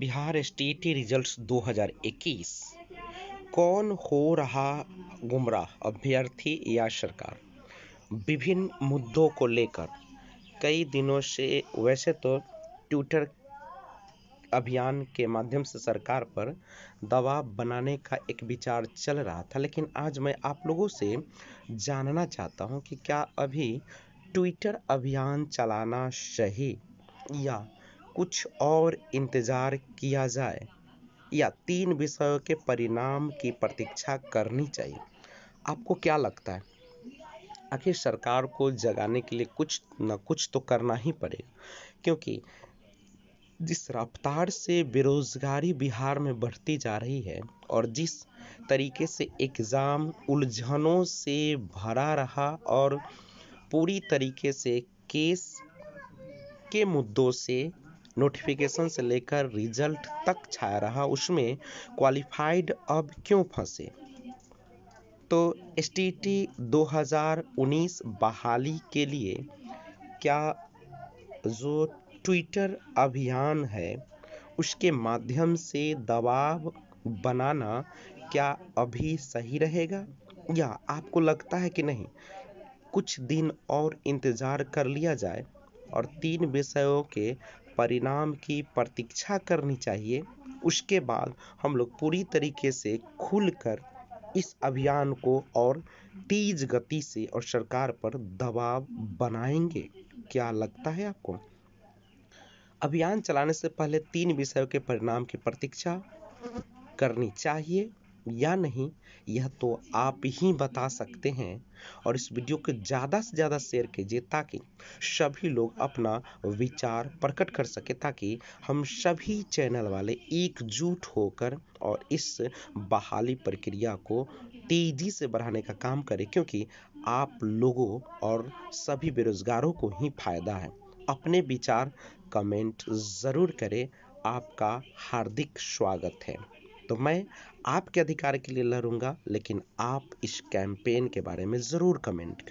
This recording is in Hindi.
बिहार स्टेट रिजल्ट्स 2021 कौन हो रहा गुमराह अभ्यर्थी या सरकार विभिन्न मुद्दों को लेकर कई दिनों से वैसे तो ट्विटर अभियान के माध्यम से सरकार पर दबाव बनाने का एक विचार चल रहा था लेकिन आज मैं आप लोगों से जानना चाहता हूं कि क्या अभी ट्विटर अभियान चलाना सही या कुछ और इंतज़ार किया जाए या तीन विषयों के परिणाम की प्रतीक्षा करनी चाहिए आपको क्या लगता है आखिर सरकार को जगाने के लिए कुछ न कुछ तो करना ही पड़ेगा क्योंकि जिस रफ्तार से बेरोज़गारी बिहार में बढ़ती जा रही है और जिस तरीके से एग्ज़ाम उलझनों से भरा रहा और पूरी तरीके से केस के मुद्दों से नोटिफिकेशन से लेकर रिजल्ट तक छाया रहा उसमें क्वालिफाइड अब क्यों फंसे तो एस टी टी 2019 बहाली के लिए क्या जो ट्विटर अभियान है उसके माध्यम से दबाव बनाना क्या अभी सही रहेगा या आपको लगता है कि नहीं कुछ दिन और इंतज़ार कर लिया जाए और तीन विषयों के परिणाम की प्रतीक्षा करनी चाहिए उसके बाद हम लोग पूरी तरीके से खुलकर इस अभियान को और तेज गति से और सरकार पर दबाव बनाएंगे क्या लगता है आपको अभियान चलाने से पहले तीन विषयों के परिणाम की प्रतीक्षा करनी चाहिए या नहीं यह तो आप ही बता सकते हैं और इस वीडियो को ज़्यादा से ज़्यादा शेयर कीजिए ताकि सभी लोग अपना विचार प्रकट कर सके ताकि हम सभी चैनल वाले एकजुट होकर और इस बहाली प्रक्रिया को तेज़ी से बढ़ाने का काम करें क्योंकि आप लोगों और सभी बेरोज़गारों को ही फायदा है अपने विचार कमेंट ज़रूर करें आपका हार्दिक स्वागत है तो मैं आपके अधिकार के लिए लड़ूंगा लेकिन आप इस कैंपेन के बारे में ज़रूर कमेंट करें